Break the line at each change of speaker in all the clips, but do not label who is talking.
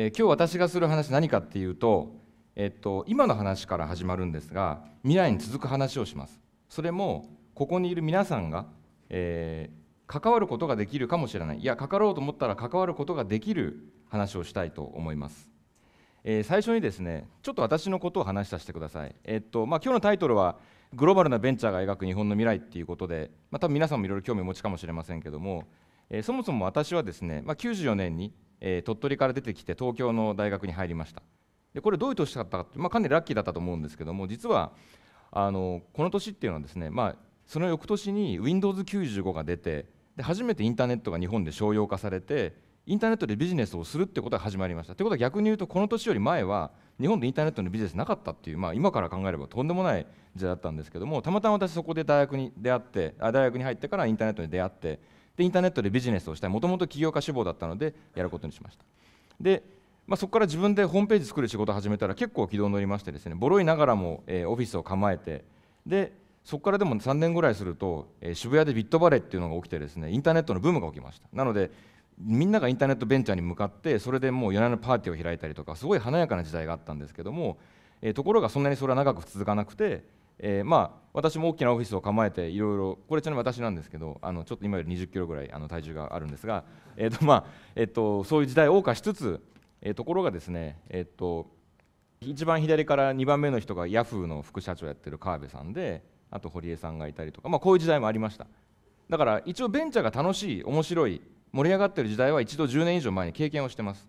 えー、今日私がする話何かっていうと、えっと、今の話から始まるんですが未来に続く話をしますそれもここにいる皆さんが、えー、関わることができるかもしれないいや関わろうと思ったら関わることができる話をしたいと思います、えー、最初にですねちょっと私のことを話しさせてくださいえっとまあ今日のタイトルはグローバルなベンチャーが描く日本の未来っていうことで、まあ、多分皆さんもいろいろ興味を持ちかもしれませんけどもえー、そもそも私はですね、まあ、94年に、えー、鳥取から出てきて東京の大学に入りましたでこれどういう年だったかって、まあ、かなりラッキーだったと思うんですけども実はあのこの年っていうのはですね、まあ、その翌年に Windows95 が出てで初めてインターネットが日本で商用化されてインターネットでビジネスをするってことが始まりました。ということは逆に言うとこの年より前は日本でインターネットのビジネスなかったっていう、まあ、今から考えればとんでもない時代だったんですけどもたまたま私そこで大学に出会ってあ大学に入ってからインターネットに出会ってでインターネットでビジネスをしたいもともと起業家志望だったのでやることにしましたで、まあ、そこから自分でホームページ作る仕事を始めたら結構軌道に乗りましてですねボロいながらも、えー、オフィスを構えてでそこからでも3年ぐらいすると、えー、渋谷でビットバレーっていうのが起きてですねインターネットのブームが起きましたなのでみんながインターネットベンチャーに向かってそれでもう夜な夜なパーティーを開いたりとかすごい華やかな時代があったんですけども、えー、ところがそんなにそれは長く続かなくてえー、まあ私も大きなオフィスを構えていろいろこれちなみに私なんですけどあのちょっと今より2 0キロぐらいあの体重があるんですが、えーとまあえーと、そういう時代を謳歌しつつ、えー、ところがですね、えーと、と一番左から2番目の人がヤフーの副社長やってる川辺さんであと堀江さんがいたりとか、まあ、こういう時代もありましただから一応ベンチャーが楽しい面白い盛り上がってる時代は一度10年以上前に経験をしてます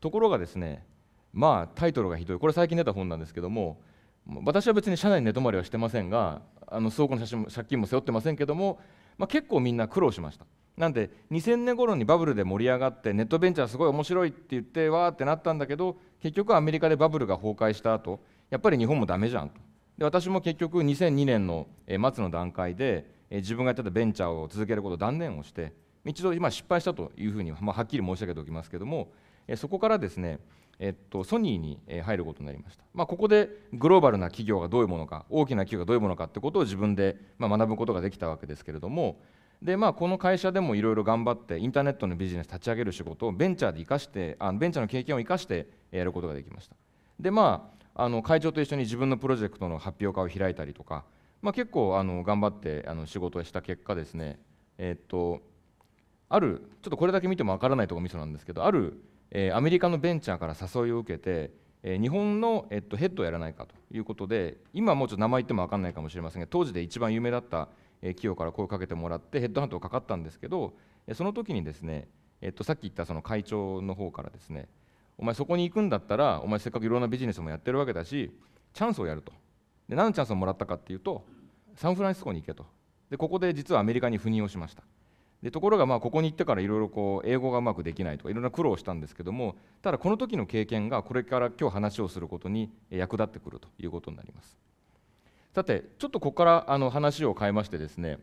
ところがですねまあタイトルがひどいこれ最近出た本なんですけども「私は別に社内に寝泊まりはしてませんがあの倉庫の借金も背負ってませんけども、まあ、結構みんな苦労しましたなんで2000年頃にバブルで盛り上がってネットベンチャーすごい面白いって言ってわーってなったんだけど結局アメリカでバブルが崩壊した後やっぱり日本もダメじゃんとで私も結局2002年の末の段階で自分がやってたベンチャーを続けることを断念をして一度今失敗したというふうに、まあ、はっきり申し上げておきますけどもそこからですねえっと、ソニーに入ることになりました、まあ、ここでグローバルな企業がどういうものか大きな企業がどういうものかってことを自分で、ま学ぶことができたわけですけれどもで、まあ、この会社でもいろいろ頑張ってインターネットのビジネス立ち上げる仕事をベンチャーで生かしてあベンチャーの経験を生かしてやることができましたでまああの会長と一緒に自分のプロジェクトの発表会を開いたりとか、まあ、結構あの頑張ってあの仕事をした結果ですねえっとあるちょっとこれだけ見てもわからないとこみそなんですけどあるえアメリカのベンチャーから誘いを受けて、え日本の、えっと、ヘッドをやらないかということで今もうちょっと名前言っても分かんないかもしれませんが当時で一番有名だった、え企業から声をかけてもらってヘッドハントをかかったんですけど、えその時にですね、えっと、さっき言ったその会長の方からですねお前そこに行くんだったらお前せっかくいろんなビジネスもやってるわけだしチャンスをやるとで何のチャンスをもらったかっていうとサンフランシスコに行けとでここで実はアメリカに赴任をしましたでところがまあここに行ってからいろいろこう英語がうまくできないとかいろんな苦労したんですけどもただこの時の経験がこれから今日話をすることに役立ってくるということになりますさてちょっとここからあの話を変えましてですね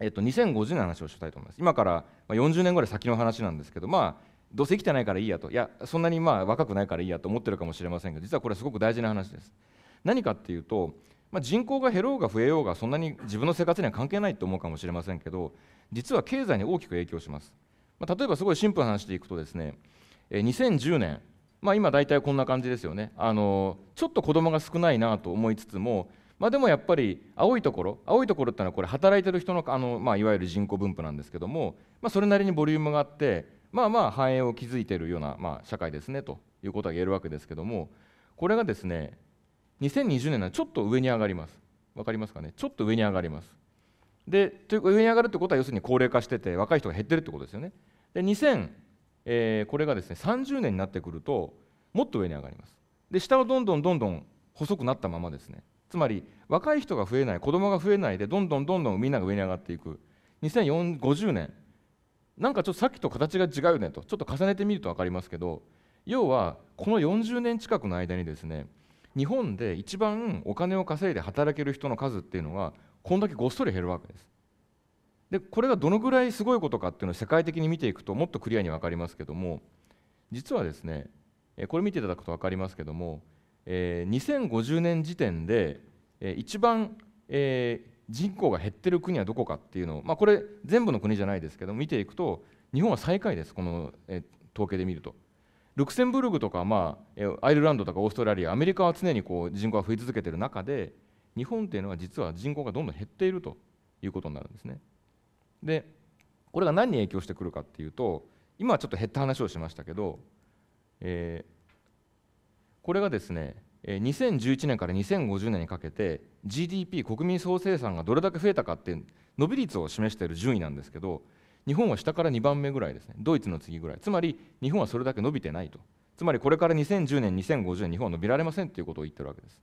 えっと2050年の話をしたいと思います今から40年ぐらい先の話なんですけどまあどうせ生きてないからいいやといやそんなにまあ若くないからいいやと思ってるかもしれませんが実はこれすごく大事な話です何かっていうとまあ、人口が減ろうが増えようがそんなに自分の生活には関係ないと思うかもしれませんけど実は経済に大きく影響します、まあ、例えばすごいシンプルな話でいくとですね2010年、まあ、今大体こんな感じですよねあのちょっと子供が少ないなと思いつつもまあ、でもやっぱり青いところ青いところってのはこれ働いてる人のあの、まあ、いわゆる人口分布なんですけども、まあ、それなりにボリュームがあってまあまあ繁栄を築いているような、まあ、社会ですねということが言えるわけですけどもこれがですね2020年ならちょっと上に上がります。分かりますかねちょっと上に上がります。で上に上がるってことは要するに高齢化してて若い人が減ってるってことですよね。で2000、えー、これがですね30年になってくるともっと上に上がります。で下はどんどんどんどん細くなったままですね。つまり若い人が増えない子供が増えないでどんどんどんどんみんなが上に上がっていく2050年なんかちょっとさっきと形が違うよねとちょっと重ねてみると分かりますけど要はこの40年近くの間にですね日本で一番お金を稼いで働ける人の数っていうのはこんだけごっそり減るわけです。でこれがどのぐらいすごいことかっていうのを世界的に見ていくともっとクリアに分かりますけども実はですねこれ見ていただくと分かりますけども2050年時点で一番人口が減ってる国はどこかっていうのを、まあ、これ全部の国じゃないですけど見ていくと日本は最下位ですこの統計で見るとルクセンブルグとか、まあ、アイルランドとかオーストラリアアメリカは常にこう人口が増え続けている中で日本っていうのは実は人口がどんどん減っているということになるんですね。でこれが何に影響してくるかっていうと今はちょっと減った話をしましたけど、えー、これがですね2011年から2050年にかけて GDP 国民総生産がどれだけ増えたかっていう伸び率を示している順位なんですけど日本は下から2番目ぐらいですねドイツの次ぐらいつまり日本はそれだけ伸びてないとつまりこれから2010年2050年日本は伸びられませんということを言ってるわけです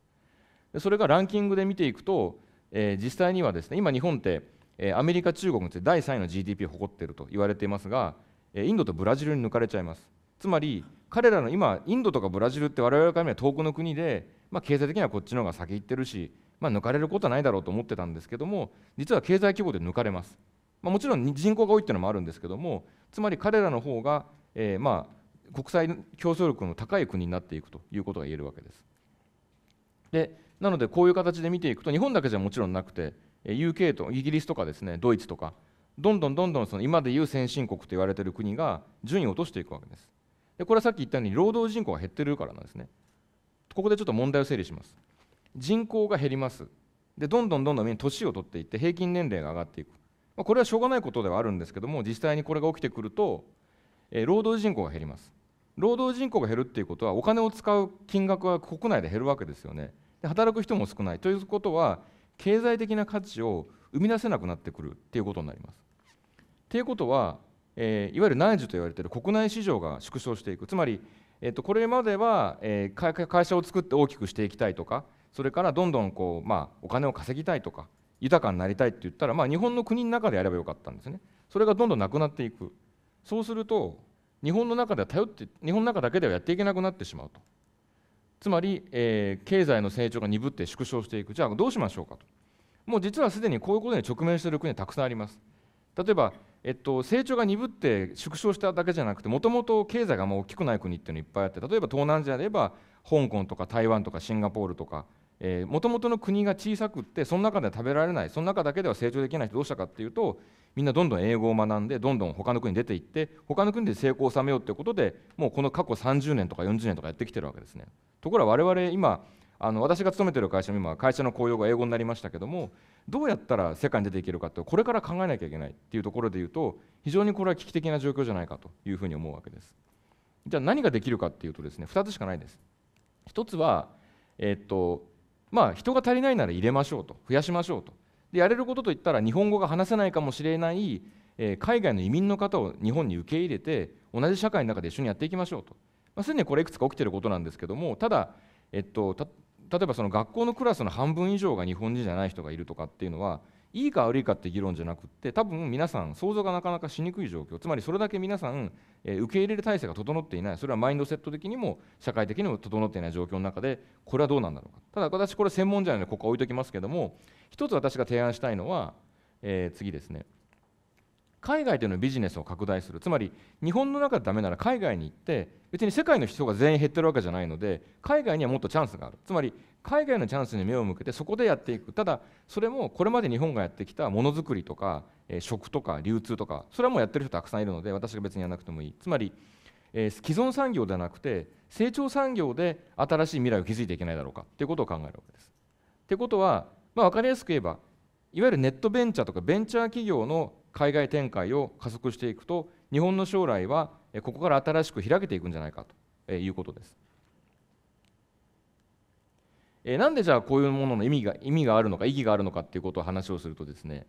でそれがランキングで見ていくと、えー、実際にはですね今日本って、えー、アメリカ中国について第3位の GDP を誇っていると言われていますが、えー、インドとブラジルに抜かれちゃいますつまり彼らの今インドとかブラジルって我々から見れば遠くの国で、まあ、経済的にはこっちの方が先行ってるし、まあ、抜かれることはないだろうと思ってたんですけども実は経済規模で抜かれますまあ、もちろん人口が多いっていうのもあるんですけどもつまり彼らの方が、えー、まあ国際競争力の高い国になっていくということが言えるわけです。でなのでこういう形で見ていくと日本だけじゃもちろんなくて UK とイギリスとかですねドイツとかどんどんどんどんその今でいう先進国と言われている国が順位を落としていくわけです。でこれはさっき言ったように労働人口が減ってるからなんですね。ここでちょっと問題を整理します。人口が減ります。でどんどんどんどん年を取っていって平均年齢が上がっていく。まこれはしょうがないことではあるんですけども実際にこれが起きてくると、え労働人口が減ります労働人口が減るっていうことはお金を使う金額は国内で減るわけですよねで働く人も少ないということは経済的な価値を生み出せなくなってくるっていうことになりますっていうことは、えー、いわゆる内需と言われている国内市場が縮小していくつまり、えー、とこれまでは、えー、会社を作って大きくしていきたいとかそれからどんどんこう、まあ、お金を稼ぎたいとか豊かになりたいって言ったら、まあ、日本の国の中でやればよかったんですねそれがどんどんなくなっていくそうすると日本の中では頼って日本の中だけではやっていけなくなってしまうとつまり、えー、経済の成長が鈍って縮小していくじゃあどうしましょうかともう実はすでにこういうことに直面している国はたくさんあります例えば、えっと、成長が鈍って縮小しただけじゃなくてもともと経済がもう大きくない国っていうのいっぱいあって例えば東南アジアで言えば香港とか台湾とかシンガポールとかもともとの国が小さくってその中では食べられないその中だけでは成長できない人どうしたかっていうとみんなどんどん英語を学んでどんどん他の国に出ていって他の国で成功を収めようということでもうこの過去30年とか40年とかやってきてるわけですね。ところが我々今あの私が勤めている会社も今会社の雇用が英語になりましたけどもどうやったら世界に出ていけるかってこれから考えなきゃいけないっていうところで言うと非常にこれは危機的な状況じゃないかというふうに思うわけです。じゃあ何ができるかっていうとですね2つしかないです。1つは、えっとまあ、人が足りないなら入れましょうと増やしましょうとでやれることといったら日本語が話せないかもしれない、えー、海外の移民の方を日本に受け入れて同じ社会の中で一緒にやっていきましょうと、まあ、すでにこれいくつか起きてることなんですけどもただ、えっと、例えばその学校のクラスの半分以上が日本人じゃない人がいるとかっていうのはいいか悪いかって議論じゃなくって多分皆さん想像がなかなかしにくい状況つまりそれだけ皆さん、え受け入れる体制が整っていないそれはマインドセット的にも社会的にも整っていない状況の中でこれはどうなんだろうかただ私これ専門じゃないのでここは置いときますけども一つ私が提案したいのは、えー、次ですね海外でのビジネスを拡大するつまり日本の中でダメなら海外に行って別に世界の人が全員減ってるわけじゃないので海外にはもっとチャンスがあるつまり海外のチャンスに目を向けてそこでやっていくただそれもこれまで日本がやってきたものづくりとか、えー、食とか流通とかそれはもうやってる人たくさんいるので私が別にやらなくてもいいつまり、えー、既存産業ではなくて成長産業で新しい未来を築いていけないだろうかということを考えるわけです。ってことは、まあ、分かりやすく言えばいわゆるネットベンチャーとかベンチャー企業の海外展開を加速していくと日本の将来はここから新しく開けていくんじゃないかということです。えなんでじゃあこういうものの意味が意味があるのか意義があるのかっていうことを話をするとですね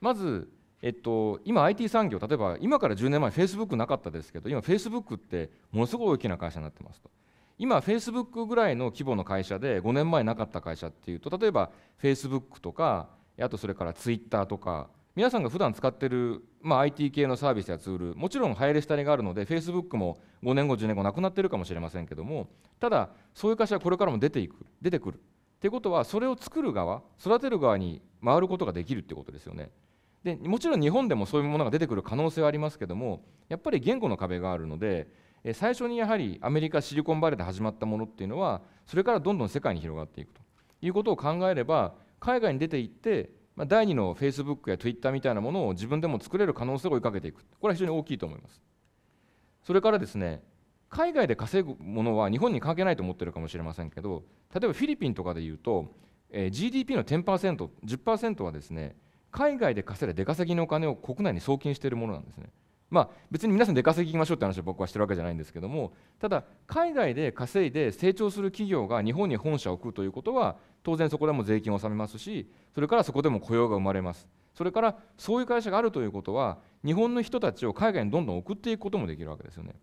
まず、えっと、今 IT 産業例えば今から10年前 Facebook なかったですけど今 Facebook ってものすごい大きな会社になってますと今 Facebook ぐらいの規模の会社で5年前なかった会社っていうと例えば Facebook とかあとそれから Twitter とか皆さんが普段使ってる、まあ、IT 系のサービスやツールもちろん流行り下りがあるので Facebook も5年後10年後なくなってるかもしれませんけどもただそういう会社はこれからも出ていく出てくるっていうことはそれを作る側育てる側に回ることができるってことですよねでもちろん日本でもそういうものが出てくる可能性はありますけどもやっぱり言語の壁があるので最初にやはりアメリカシリコンバレーで始まったものっていうのはそれからどんどん世界に広がっていくということを考えれば海外に出ていってまあ、第2のフェイスブックやツイッターみたいなものを自分でも作れる可能性を追いかけていくこれは非常に大きいと思いますそれからですね海外で稼ぐものは日本に関係ないと思ってるかもしれませんけど例えばフィリピンとかでいうと、えー、GDP の 10%10% 10はですね海外で稼いだ出稼ぎのお金を国内に送金しているものなんですねまあ別に皆さん出稼ぎましょうって話を僕はしてるわけじゃないんですけどもただ海外で稼いで成長する企業が日本に本社を置くということは当然そこでも税金を納めますしそれからそこでも雇用が生まれますそれからそういう会社があるということは日本の人たちを海外にどんどん送っていくこともできるわけですよね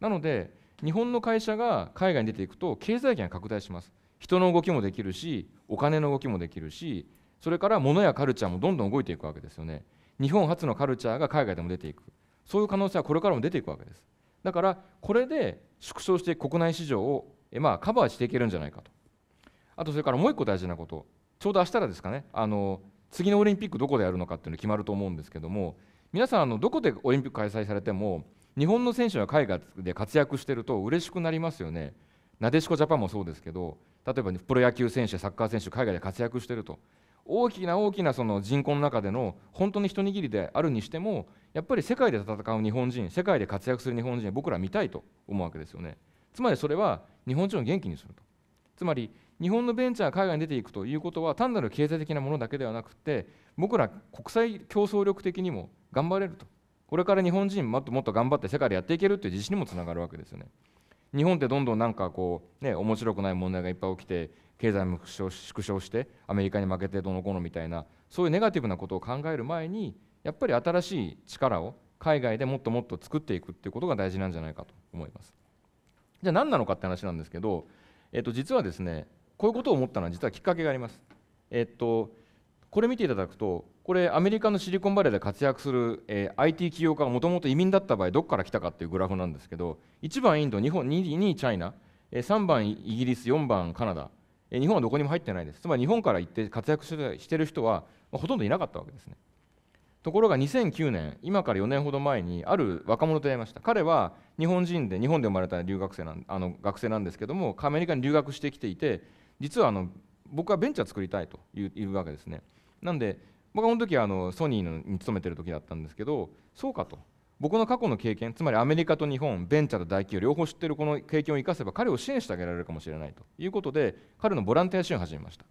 なので日本の会社が海外に出ていくと経済圏が拡大します人の動きもできるしお金の動きもできるしそれから物やカルチャーもどんどん動いていくわけですよね日本初のカルチャーが海外でも出ていくそういう可能性はこれからも出ていくわけですだからこれで縮小して国内市場をまあカバーしていけるんじゃないかとあとそれからもう一個大事なことちょうど明日らですかねあの次のオリンピックどこでやるのかっていうの決まると思うんですけども皆さんあのどこでオリンピック開催されても日本の選手が海外で活躍してると嬉しくなりますよねなでしこジャパンもそうですけど例えばプロ野球選手サッカー選手海外で活躍してると大きな大きなその人口の中での本当に一握りであるにしてもやっぱり世界で戦う日本人世界で活躍する日本人僕ら見たいと思うわけですよねつまりそれは日本人を元気にするとつまり日本のベンチャーが海外に出ていくということは単なる経済的なものだけではなくて僕ら国際競争力的にも頑張れるとこれから日本人もっともっと頑張って世界でやっていけるという自信にもつながるわけですよね日本ってどんどんなんかこうね面白くない問題がいっぱい起きて経済も縮小してアメリカに負けてどのこのみたいなそういうネガティブなことを考える前にやっぱり新しい力を海外でもっともっと作っていくっていうことが大事なんじゃないかと思いますじゃあ何なのかって話なんですけど、えっと、実はですねこういうことを思ったのは実はきっかけがあります。えっとこれ見ていただくとこれアメリカのシリコンバレーで活躍する、えー、IT 企業家がもともと移民だった場合どこから来たかっていうグラフなんですけど1番インド2本 2, 2位チャイナ、え3番イギリス4番カナダ、え日本はどこにも入ってないですつまり日本から行って活躍してる人は、まあ、ほとんどいなかったわけですねところが2009年今から4年ほど前にある若者と出会いました彼は日本人で日本で生まれた留学生なんあの学生なんですけどもアメリカに留学してきていて実はあの僕はベンチャー作りたいというわけですね。なんで僕はこの時はあのソニーに勤めてる時だったんですけどそうかと僕の過去の経験つまりアメリカと日本ベンチャーと大企業両方知ってるこの経験を生かせば彼を支援してあげられるかもしれないということで彼のボランティア支援を始めました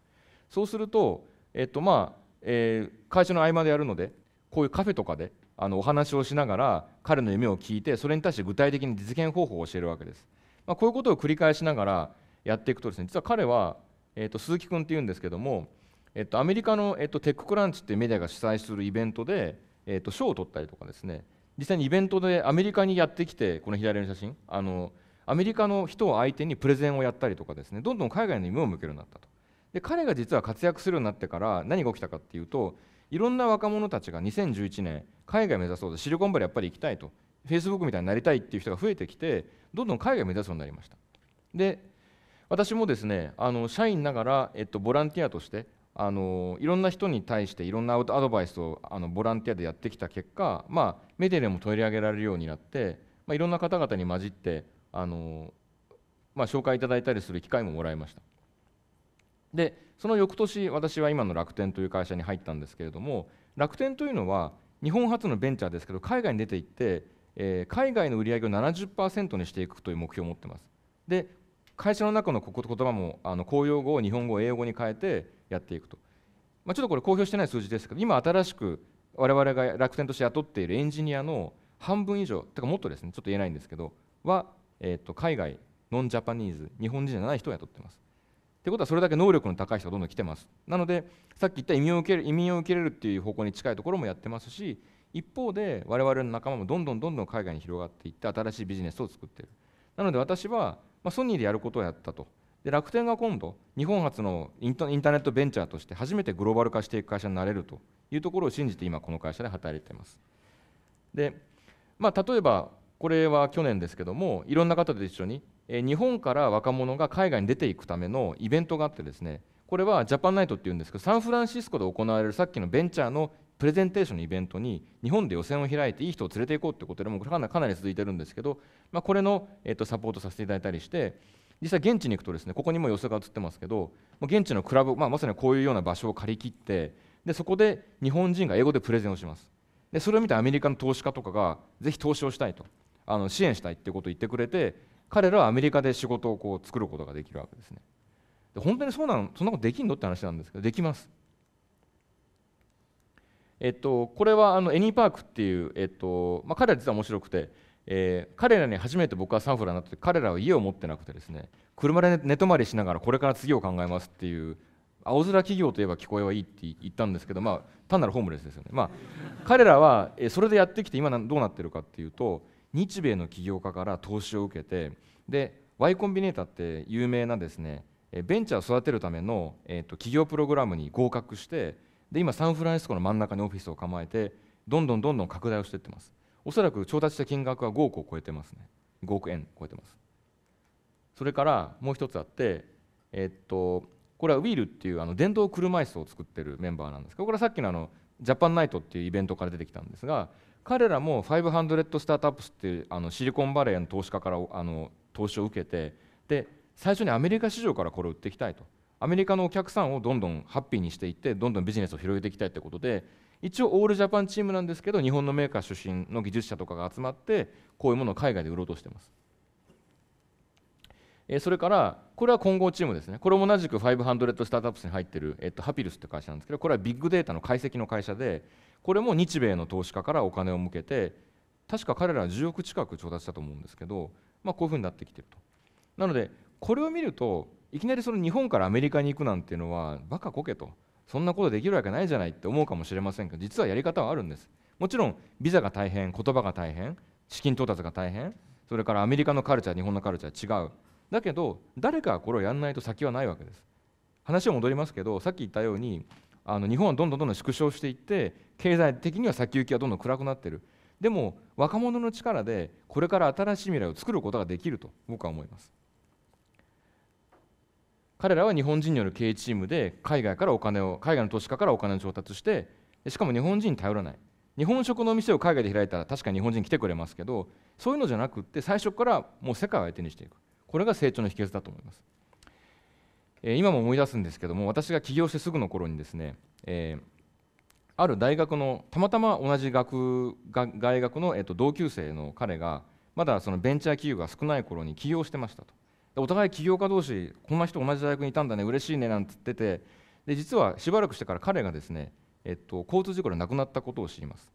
そうすると、えっとまあえー、会社の合間でやるのでこういうカフェとかであのお話をしながら彼の夢を聞いてそれに対して具体的に実現方法を教えるわけです、まあ、こういうことを繰り返しながらやっていくとですね実は彼は、えーと、鈴木君っていうんですけども、えーと、アメリカの、えーと、テッククランチっていうメディアが主催するイベントで、えー、と賞を取ったりとかですね実際にイベントでアメリカにやってきてこの左の写真あのアメリカの人を相手にプレゼンをやったりとかですねどんどん海外に目を向けるようになったとで彼が実は活躍するようになってから何が起きたかっていうといろんな若者たちが2011年海外目指そうでシリコンバレーやっぱり行きたいとフェイスブックみたいになりたいっていう人が増えてきてどんどん海外目指すようになりましたで私もですねあの社員ながら、えっと、ボランティアとしてあのいろんな人に対していろんなアドバイスをあのボランティアでやってきた結果、まあ、メディアでも取り上げられるようになって、まあ、いろんな方々に混じってあの、まあ、紹介いただいたりする機会ももらいましたでその翌年私は今の楽天という会社に入ったんですけれども楽天というのは日本初のベンチャーですけど海外に出ていって、えー、海外の売り上げを70%にしていくという目標を持ってますで会社の中の言葉もあの公用語を日本語英語に変えてやっていくと、まあ、ちょっとこれ公表してない数字ですけど今新しく我々が楽天として雇っているエンジニアの半分以上てかもっとですねちょっと言えないんですけどは、えー、と海外ノンジャパニーズ日本人じゃない人を雇ってますってことはそれだけ能力の高い人がどんどん来てますなのでさっき言った移民を受ける移民を受けれるっていう方向に近いところもやってますし一方で我々の仲間もどんどんどんどん海外に広がっていって新しいビジネスを作ってるなので私はまあ、ソニーでやることをやったとで楽天が今度日本初のインターネットベンチャーとして初めてグローバル化していく会社になれるというところを信じて今この会社で働いていますで、まあ、例えばこれは去年ですけどもいろんな方と一緒に日本から若者が海外に出ていくためのイベントがあってですねこれはジャパンナイトっていうんですけどサンフランシスコで行われるさっきのベンチャーのプレゼンテーションのイベントに日本で予選を開いていい人を連れていこうってことでもかなり続いてるんですけど、まあ、これの、えっと、サポートさせていただいたりして実際現地に行くとですねここにも寄せが映ってますけど現地のクラブ、まあ、まさにこういうような場所を借り切ってでそこで日本人が英語でプレゼンをしますでそれを見てアメリカの投資家とかがぜひ投資をしたいとあの支援したいってことを言ってくれて彼らはアメリカで仕事をこう作ることができるわけですねで本当にそうなのそんなことできんのって話なんですけどできますえっと、これはあのエニーパークっていう、えっとまあ、彼ら実は面白くて、えー、彼らに初めて僕はサンフラになって彼らは家を持ってなくてですね車で寝泊まりしながらこれから次を考えますっていう青空企業といえば聞こえはいいって言ったんですけど、まあ、単なるホームレスですよね、まあ、彼らはそれでやってきて今どうなってるかっていうと日米の起業家から投資を受けてで Y コンビネーターって有名なですねベンチャーを育てるための、えー、と企業プログラムに合格してで今サンフランシスコの真ん中にオフィスを構えてどんどんどんどん拡大をしていってますおそらく調達した金額は5億を超えてますね5億円超えてますそれからもう一つあってえっとこれはウィールっていうあの電動車椅子を作ってるメンバーなんですけどこれはさっきのあのジャパンナイトっていうイベントから出てきたんですが彼らも500スタートアップスっていうあのシリコンバレーの投資家からあの投資を受けてで最初にアメリカ市場からこれを売っていきたいとアメリカのお客さんをどんどんハッピーにしていってどんどんビジネスを広げていきたいってことで一応オールジャパンチームなんですけど日本のメーカー出身の技術者とかが集まってこういうものを海外で売ろうとしてますそれからこれは混合チームですねこれも同じく500スタートアップスに入ってる、えっと、ハピルスって会社なんですけどこれはビッグデータの解析の会社でこれも日米の投資家からお金を向けて確か彼らは10億近く調達したと思うんですけど、まあ、こういうふうになってきてるとなのでこれを見るといきなりその日本からアメリカに行くなんていうのはバカこけとそんなことできるわけないじゃないって思うかもしれませんけど実はやり方はあるんですもちろんビザが大変言葉が大変資金到達が大変それからアメリカのカルチャー日本のカルチャー違うだけど誰かがこれをやらないと先はないわけです話を戻りますけどさっき言ったようにあの日本はどんどんどんどん縮小していって経済的には先行きはどんどん暗くなってるでも若者の力でこれから新しい未来を作ることができると僕は思います。彼らは日本人による経営チームで海外からお金を海外の投資家からお金を調達してしかも日本人に頼らない日本食の店を海外で開いたら確かに日本人来てくれますけどそういうのじゃなくって最初からもう世界を相手にしていくこれが成長の秘訣だと思います、えー、今も思い出すんですけども私が起業してすぐの頃にですね、えー、ある大学のたまたま同じ学大学の、えー、と同級生の彼がまだそのベンチャー企業が少ない頃に起業してましたとお互い起業家同士こんな人同じ大学にいたんだね嬉しいねなんて言っててで実はしばらくしてから彼がですね、えっと、交通事故で亡くなったことを知ります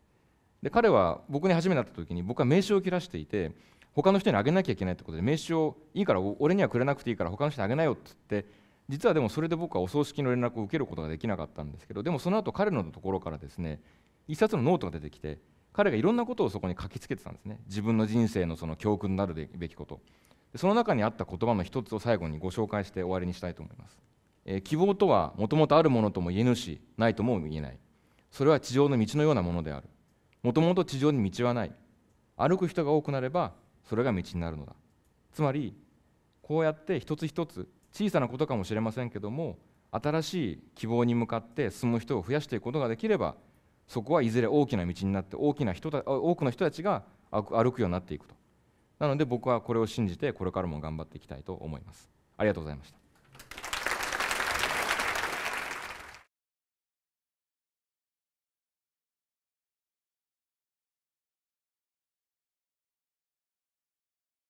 で彼は僕に初めて会った時に僕は名刺を切らしていて他の人にあげなきゃいけないってことで名刺をいいから俺にはくれなくていいから他の人にあげなよって言って実はでもそれで僕はお葬式の連絡を受けることができなかったんですけどでもその後彼のところからですね一冊のノートが出てきて彼がいろんなことをそこに書きつけてたんですね自分の人生のその教訓になるべきことその中にあった言葉の一つを最後にご紹介して終わりにしたいと思います、えー、希望とはもともとあるものとも言えぬしないとも言えないそれは地上の道のようなものであるもともと地上に道はない歩く人が多くなればそれが道になるのだつまりこうやって一つ一つ小さなことかもしれませんけども新しい希望に向かって進む人を増やしていくことができればそこはいずれ大きな道になって大きな人た多くの人たちが歩くようになっていくとなので僕はこれを信じてこれからも頑張っていきたいと思いますありがとうございました